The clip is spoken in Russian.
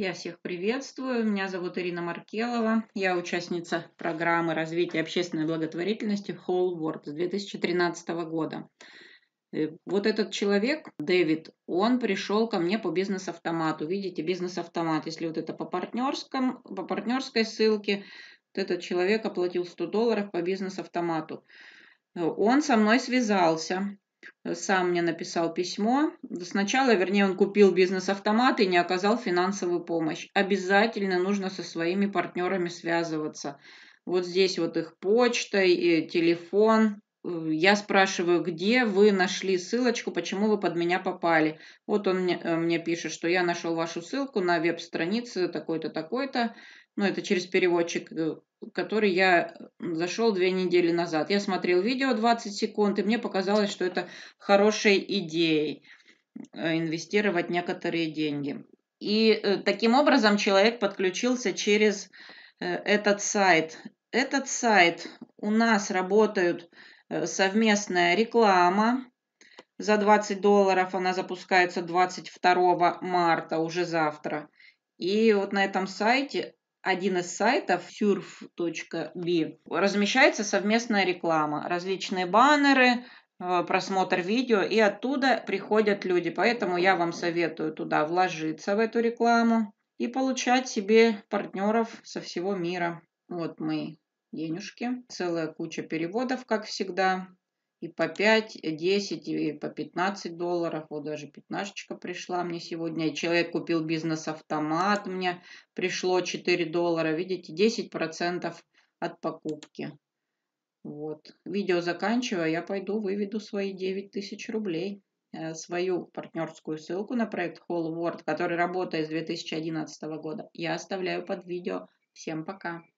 Я всех приветствую. Меня зовут Ирина Маркелова. Я участница программы развития общественной благотворительности Whole World с 2013 года. Э, вот этот человек, Дэвид, он пришел ко мне по бизнес-автомату. Видите, бизнес-автомат, если вот это по, партнерскому, по партнерской ссылке, вот этот человек оплатил 100 долларов по бизнес-автомату. Э, он со мной связался, сам мне написал письмо. Сначала, вернее, он купил бизнес-автомат и не оказал финансовую помощь. Обязательно нужно со своими партнерами связываться. Вот здесь вот их почта, и телефон, Э, я спрашиваю, где вы нашли ссылочку, почему вы под меня попали. Вот он мне, э, мне пишет, что я нашел вашу ссылку на веб-странице такой-то, такой-то. Ну, это через переводчик, э, который я зашел две недели назад. Я смотрел видео 20 секунд, и мне показалось, что это хорошей идеей инвестировать некоторые деньги. И таким образом человек подключился через этот сайт. Этот сайт у нас работают Э, совместная реклама за 20 долларов. Она запускается 22 марта, уже завтра. И вот на этом сайте, один из сайтов, surf.b, размещается совместная реклама. Различные баннеры, э, просмотр видео, и оттуда приходят люди. Поэтому я вам советую туда вложиться, в эту рекламу, и получать себе партнеров со всего мира. Вот мы денежки. Целая куча переводов, как всегда. И по 5, 10, и по 15 долларов. Вот даже пятнашечка пришла мне сегодня. человек купил бизнес-автомат. Мне пришло 4 доллара. Видите, 10% от покупки. Вот. Видео заканчивая, я пойду выведу свои 9 тысяч рублей э, свою партнерскую ссылку на проект Whole World, который работает с 2011 года, я оставляю под видео. Всем пока!